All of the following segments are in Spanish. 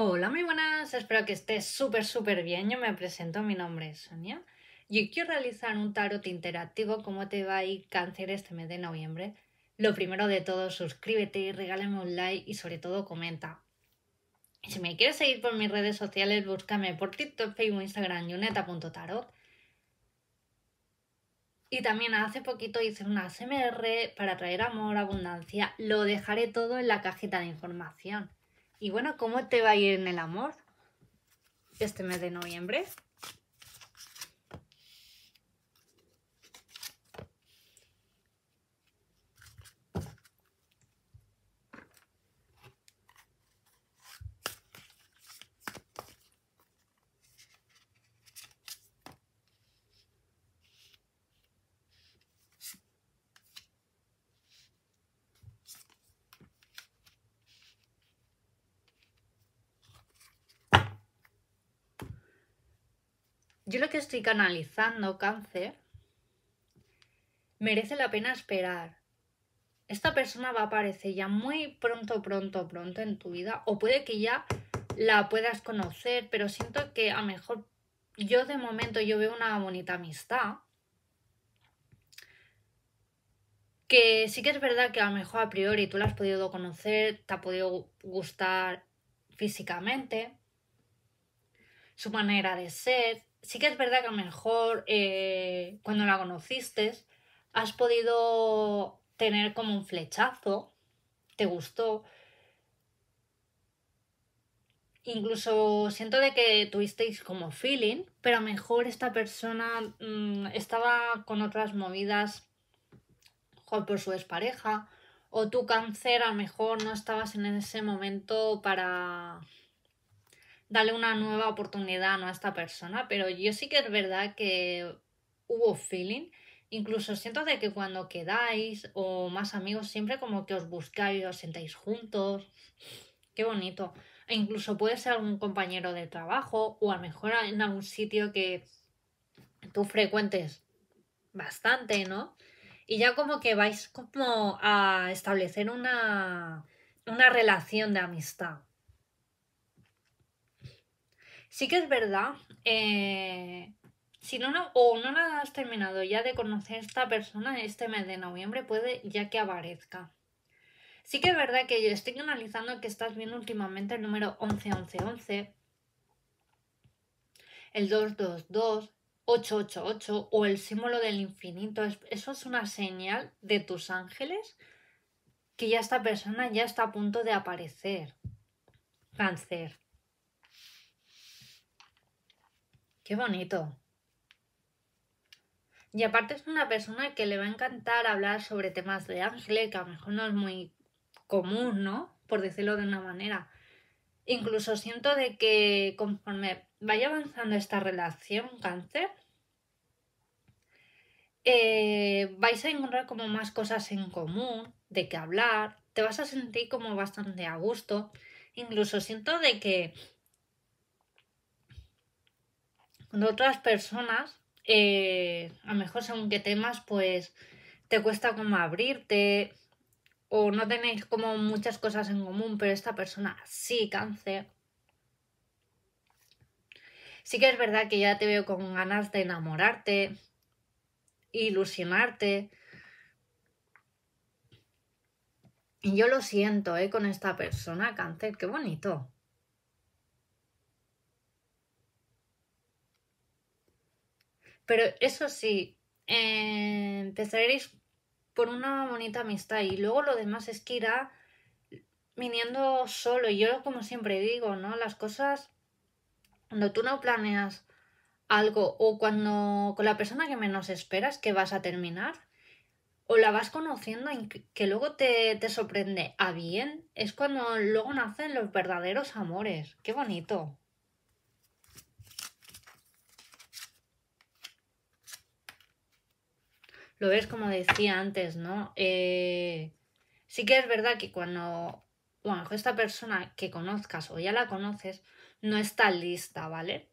Hola, muy buenas, espero que estés súper, súper bien. Yo me presento, mi nombre es Sonia y quiero realizar un tarot interactivo, cómo te va a ir cáncer este mes de noviembre. Lo primero de todo, suscríbete, regálame un like y sobre todo comenta. si me quieres seguir por mis redes sociales, búscame por TikTok, Facebook, Instagram, yuneta.tarot. Y también hace poquito hice una SMR para traer amor, abundancia. Lo dejaré todo en la cajita de información. Y bueno, ¿cómo te va a ir en el amor? Este mes de noviembre. yo lo que estoy canalizando, cáncer, merece la pena esperar. Esta persona va a aparecer ya muy pronto, pronto, pronto en tu vida, o puede que ya la puedas conocer, pero siento que a lo mejor yo de momento yo veo una bonita amistad. Que sí que es verdad que a lo mejor a priori tú la has podido conocer, te ha podido gustar físicamente, su manera de ser, sí que es verdad que a lo mejor eh, cuando la conociste has podido tener como un flechazo, te gustó. Incluso siento de que tuvisteis como feeling, pero a lo mejor esta persona mm, estaba con otras movidas por su expareja, o tu cáncer a lo mejor no estabas en ese momento para Dale una nueva oportunidad ¿no? a esta persona, pero yo sí que es verdad que hubo feeling. Incluso siento de que cuando quedáis o más amigos, siempre como que os buscáis, os sentáis juntos. Qué bonito. E incluso puede ser algún compañero de trabajo o a lo mejor en algún sitio que tú frecuentes bastante, ¿no? Y ya como que vais como a establecer una, una relación de amistad. Sí que es verdad, eh, si no, no, o no la has terminado ya de conocer a esta persona este mes de noviembre, puede ya que aparezca. Sí que es verdad que yo estoy analizando que estás viendo últimamente el número 111111, el 222, 888 o el símbolo del infinito. Eso es una señal de tus ángeles que ya esta persona ya está a punto de aparecer. Cáncer. Qué bonito. Y aparte es una persona que le va a encantar hablar sobre temas de ángel, que a lo mejor no es muy común, ¿no? Por decirlo de una manera. Incluso siento de que conforme vaya avanzando esta relación cáncer, eh, vais a encontrar como más cosas en común, de qué hablar, te vas a sentir como bastante a gusto. Incluso siento de que cuando otras personas, eh, a lo mejor según qué temas, pues te cuesta como abrirte o no tenéis como muchas cosas en común, pero esta persona sí, cáncer. Sí que es verdad que ya te veo con ganas de enamorarte, ilusionarte. Y yo lo siento, ¿eh? Con esta persona, cáncer, qué bonito. Pero eso sí, empezaréis eh, por una bonita amistad y luego lo demás es que irá viniendo solo. Y yo, como siempre digo, ¿no? Las cosas, cuando tú no planeas algo o cuando con la persona que menos esperas que vas a terminar, o la vas conociendo que luego te sorprende a bien, es cuando luego nacen los verdaderos amores. Qué bonito. lo ves como decía antes, ¿no? Eh, sí que es verdad que cuando, bueno, esta persona que conozcas o ya la conoces, no está lista, ¿vale?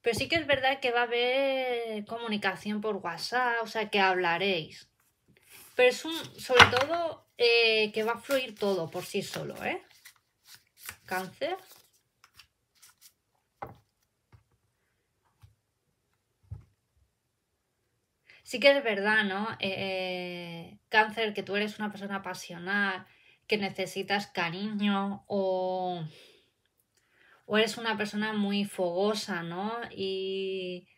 Pero sí que es verdad que va a haber comunicación por WhatsApp, o sea, que hablaréis. Pero es un, sobre todo, eh, que va a fluir todo por sí solo, ¿eh? Cáncer. sí que es verdad, ¿no? Eh, eh, cáncer, que tú eres una persona apasionada, que necesitas cariño o, o eres una persona muy fogosa, ¿no? Y,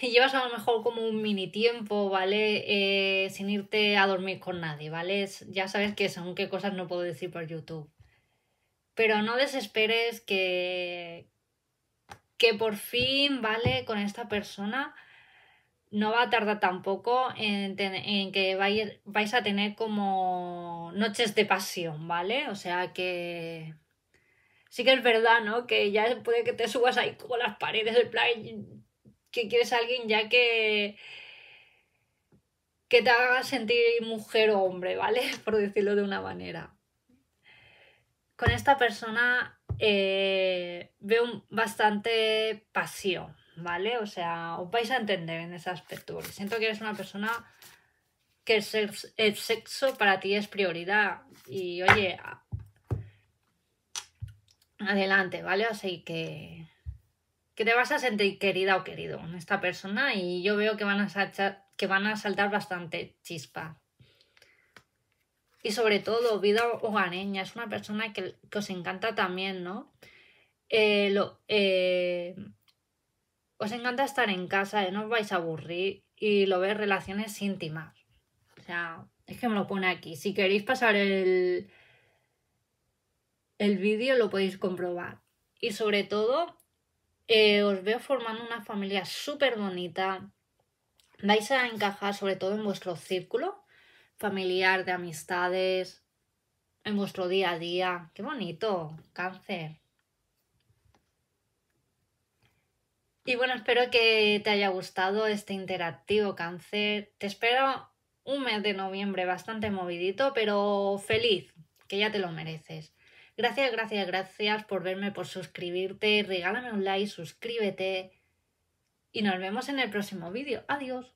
llevas a lo mejor como un mini tiempo, ¿vale? Eh, sin irte a dormir con nadie, ¿vale? Ya sabes que son, qué cosas no puedo decir por YouTube. Pero no desesperes que, que por fin, ¿vale? Con esta persona no va a tardar tampoco en, que vais, a tener como noches de pasión, ¿vale? O sea que sí que es verdad, ¿no? Que ya puede que te subas ahí como las paredes del plan que quieres a alguien ya que que te haga sentir mujer o hombre, ¿vale? Por decirlo de una manera. Con esta persona eh, veo bastante pasión, ¿vale? O sea, os vais a entender en ese aspecto, porque siento que eres una persona que el sexo, para ti es prioridad y oye, adelante, ¿vale? Así que que te vas a sentir querida o querido en esta persona y yo veo que van a saltar, que van a saltar bastante chispa. Y sobre todo, vida hogareña, es una persona que, os encanta también, ¿no? Eh, lo, eh, os encanta estar en casa, no os vais a aburrir y lo veis relaciones íntimas. O sea, es que me lo pone aquí. Si queréis pasar el, el vídeo, lo podéis comprobar. Y sobre todo, eh, os veo formando una familia súper bonita. Vais a encajar sobre todo en vuestro círculo familiar, de amistades, en vuestro día a día. ¡Qué bonito! Cáncer. Y bueno, espero que te haya gustado este interactivo cáncer. Te espero un mes de noviembre bastante movidito, pero feliz, que ya te lo mereces. Gracias, gracias, gracias por verme, por suscribirte. Regálame un like, suscríbete. Y nos vemos en el próximo vídeo. Adiós.